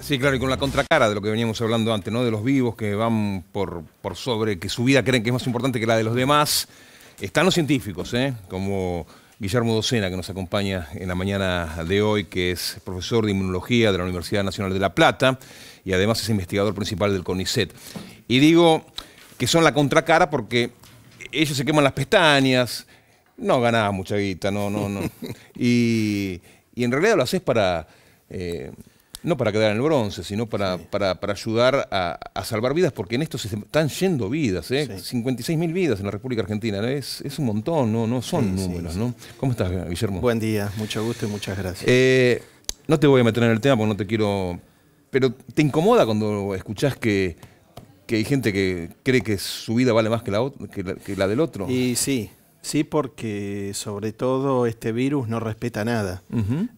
Sí, claro, y con la contracara de lo que veníamos hablando antes, ¿no? De los vivos que van por, sobre, que su vida creen que es más importante que la de los demás. Están los científicos, ¿eh? Como Guillermo Docena, que nos acompaña en la mañana de hoy, que es profesor de inmunología de la Universidad Nacional de La Plata y además es investigador principal del CONICET. Y digo que son la contracara porque ellos se queman las pestañas, no ganás mucha guita, no, no, no. Y, en realidad lo haces para... Eh, no para quedar en el bronce, sino para, ayudar a, salvar vidas, porque en esto se están yendo vidas, ¿eh? vidas en la República Argentina, ¿eh? es, un montón, no, son números, ¿no? ¿Cómo estás, Guillermo? Buen día, mucho gusto y muchas gracias. Eh, no te voy a meter en el tema porque no te quiero... Pero te incomoda cuando escuchás que, hay gente que cree que su vida vale más que la, que la, que la del otro. Y sí, Sí, porque sobre todo este virus no respeta nada.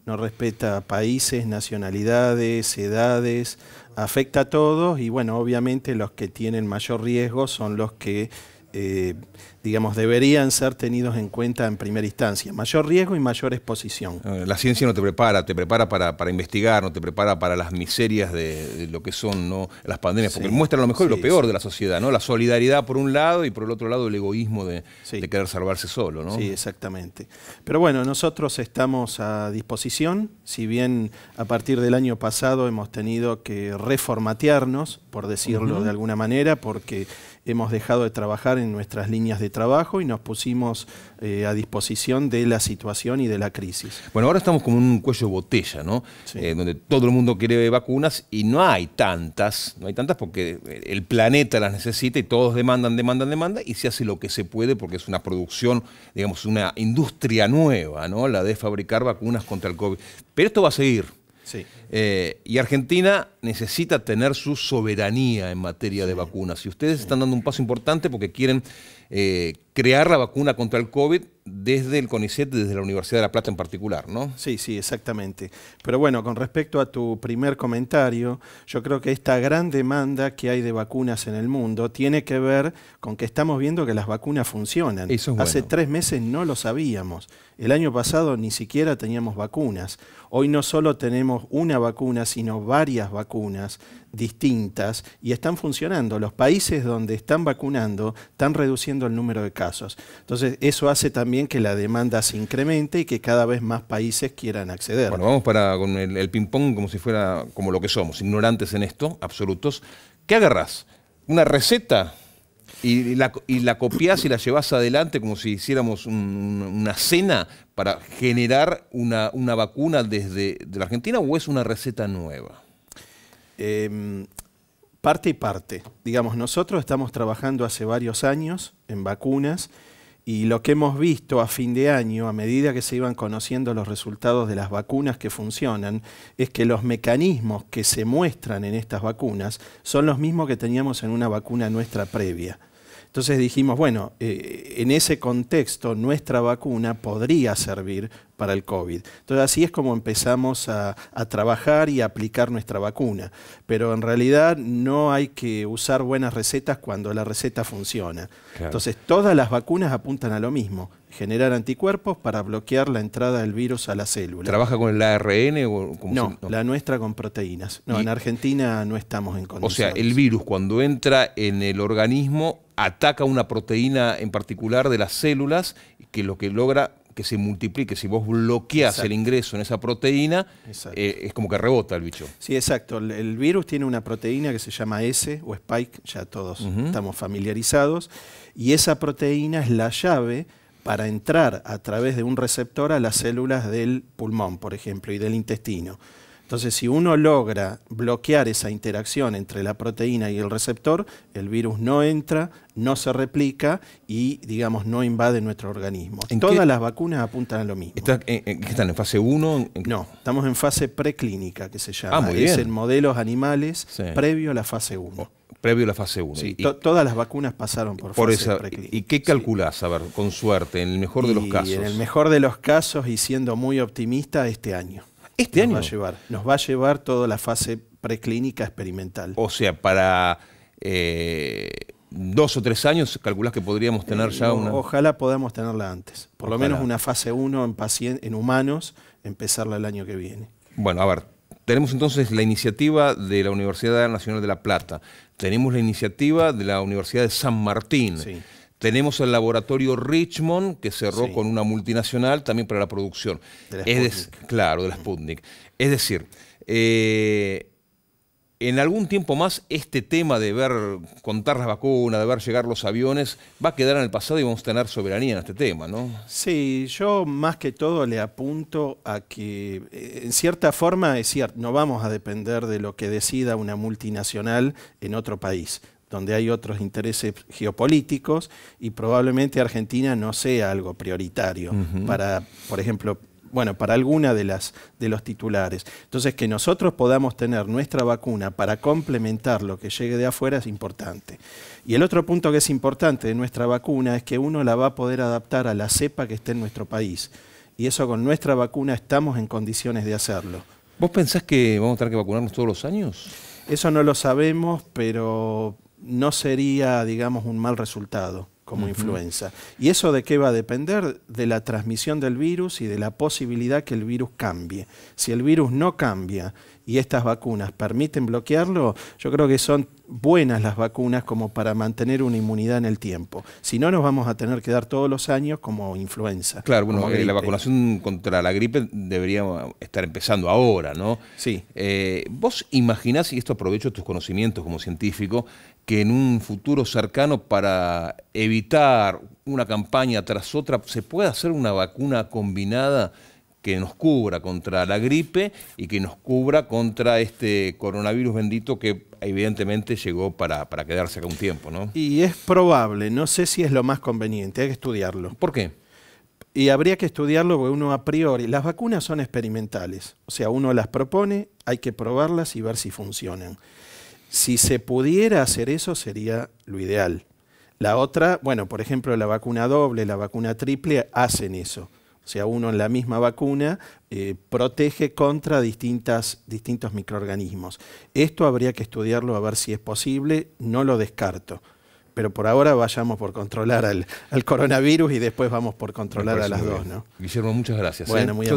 No respeta países, nacionalidades, edades, afecta a todos y bueno, obviamente los que tienen mayor riesgo son los que eh, digamos, deberían ser tenidos en cuenta en primera instancia. Mayor riesgo y mayor exposición. Eh, la ciencia no te prepara, te prepara para, investigar, no te prepara para las miserias de, lo que son ¿no? las pandemias, porque muestra a lo mejor y lo peor de la sociedad, ¿no? La solidaridad por un lado y por el otro lado el egoísmo de, querer salvarse solo, ¿no? Sí, exactamente. Pero bueno, nosotros estamos a disposición, si bien a partir del año pasado hemos tenido que reformatearnos, por decirlo de alguna manera, porque hemos dejado de trabajar en nuestras líneas de trabajo y nos pusimos eh, a disposición de la situación y de la crisis. Bueno, ahora estamos como en un cuello de botella, ¿no? Eh, donde todo el mundo quiere vacunas y no hay tantas, no hay tantas porque eh, el planeta las necesita y todos demandan, demandan, demandan y se hace lo que se puede porque es una producción, digamos, una industria nueva, ¿no? La de fabricar vacunas contra el COVID. Pero esto va a seguir. Sí. Eh, y Argentina necesita tener su soberanía en materia de vacunas. Y ustedes están dando un paso importante porque quieren eh, crear la vacuna contra el COVID desde el CONICET, desde la Universidad de La Plata en particular, ¿no? Sí, sí, exactamente. Pero bueno, con respecto a tu primer comentario, yo creo que esta gran demanda que hay de vacunas en el mundo tiene que ver con que estamos viendo que las vacunas funcionan. Hace tres meses no lo sabíamos. El año pasado ni siquiera teníamos vacunas. Hoy no solo tenemos una vacuna, sino varias vacunas distintas y están funcionando. Los países donde están vacunando están reduciendo el número de casos. Entonces, eso hace también que la demanda se incremente y que cada vez más países quieran acceder. Bueno, vamos para con el, ping-pong como si fuera como lo que somos, ignorantes en esto, absolutos. ¿Qué agarras? ¿Una receta? Y la, copias y la llevas adelante como si hiciéramos una cena para generar una, vacuna desde de la Argentina o es una receta nueva? Em, parte y parte. Digamos, nosotros estamos trabajando hace varios años en vacunas y lo que hemos visto a fin de año, a medida que se iban conociendo los resultados de las vacunas que funcionan, es que los mecanismos que se muestran en estas vacunas son los mismos que teníamos en una vacuna nuestra previa. Entonces dijimos, bueno, eh, en ese contexto nuestra vacuna podría servir para el COVID. Entonces así es como empezamos a, trabajar y aplicar nuestra vacuna. Pero en realidad no hay que usar buenas recetas cuando la receta funciona. Entonces todas las vacunas apuntan a lo mismo, generar anticuerpos para bloquear la entrada del virus a la célula. ¿Trabaja con el ARN? O como no, la nuestra con proteínas. No, en Argentina no estamos en condiciones. O sea, el virus cuando entra en el organismo ataca una proteína en particular de las células que lo que logra que se multiplique. Si vos bloqueás el ingreso en esa proteína, eh, es como que rebota el bicho. Sí, exacto. El, virus tiene una proteína que se llama S o Spike, ya todos estamos familiarizados, y esa proteína es la llave para entrar a través de un receptor a las células del pulmón, por ejemplo, y del intestino. Entonces, si uno logra bloquear esa interacción entre la proteína y el receptor, el virus no entra, no se replica y, digamos, no invade nuestro organismo. ¿En Todas las vacunas apuntan a lo mismo. ¿Están en, fase 1? No, estamos en fase preclínica, que se llama. Ah, Es en modelos animales previo a la fase 1 previo a la fase 1. todas las vacunas pasaron por, fase preclínica. ¿Y qué calculás, a ver, con suerte, en el mejor de los casos? En el mejor de los casos, y siendo muy optimista, este año. ¿Este año? Va a llevar, nos va a llevar toda la fase preclínica experimental. O sea, para... Eh, dos o tres años, calculás que podríamos tener eh, ya una... Ojalá podamos tenerla antes. Por lo menos una fase 1 en, en humanos, empezarla el año que viene. Bueno, a ver, tenemos entonces la iniciativa de la Universidad Nacional de La Plata, tenemos la iniciativa de la Universidad de San Martín. Tenemos el laboratorio Richmond, que cerró con una multinacional también para la producción. es Claro, de la Sputnik. Es decir, eh, en algún tiempo más este tema de ver contar las vacunas, de ver llegar los aviones, va a quedar en el pasado y vamos a tener soberanía en este tema, ¿no? Sí, yo más que todo le apunto a que eh, en cierta forma es cierto, no vamos a depender de lo que decida una multinacional en otro país donde hay otros intereses geopolíticos y probablemente Argentina no sea algo prioritario para, por ejemplo, bueno, para alguna de, las, de los titulares. Entonces, que nosotros podamos tener nuestra vacuna para complementar lo que llegue de afuera es importante. Y el otro punto que es importante de nuestra vacuna es que uno la va a poder adaptar a la cepa que esté en nuestro país. Y eso con nuestra vacuna estamos en condiciones de hacerlo. ¿Vos pensás que vamos a tener que vacunarnos todos los años? Eso no lo sabemos, pero no sería, digamos, un mal resultado como influenza. ¿Y eso de qué va a depender? De la transmisión del virus y de la posibilidad que el virus cambie. Si el virus no cambia y estas vacunas permiten bloquearlo, yo creo que son buenas las vacunas como para mantener una inmunidad en el tiempo. Si no, nos vamos a tener que dar todos los años como influenza. Claro, bueno, eh, la vacunación contra la gripe debería estar empezando ahora, ¿no? Sí. Eh, ¿Vos imaginás, y esto aprovecho tus conocimientos como científico, que en un futuro cercano para evitar una campaña tras otra se pueda hacer una vacuna combinada? que nos cubra contra la gripe y que nos cubra contra este coronavirus bendito que evidentemente llegó para, quedarse acá un tiempo, ¿no? Y es probable, no sé si es lo más conveniente, hay que estudiarlo. ¿Por qué? Y habría que estudiarlo porque uno a priori, las vacunas son experimentales, o sea, uno las propone, hay que probarlas y ver si funcionan. Si se pudiera hacer eso sería lo ideal. La otra, bueno, por ejemplo, la vacuna doble, la vacuna triple hacen eso. O sea, uno en la misma vacuna eh, protege contra distintas, distintos microorganismos. Esto habría que estudiarlo a ver si es posible, no lo descarto. Pero por ahora vayamos por controlar al, coronavirus y después vamos por controlar a las dos. ¿no? Guillermo, muchas gracias. Bueno, ¿eh?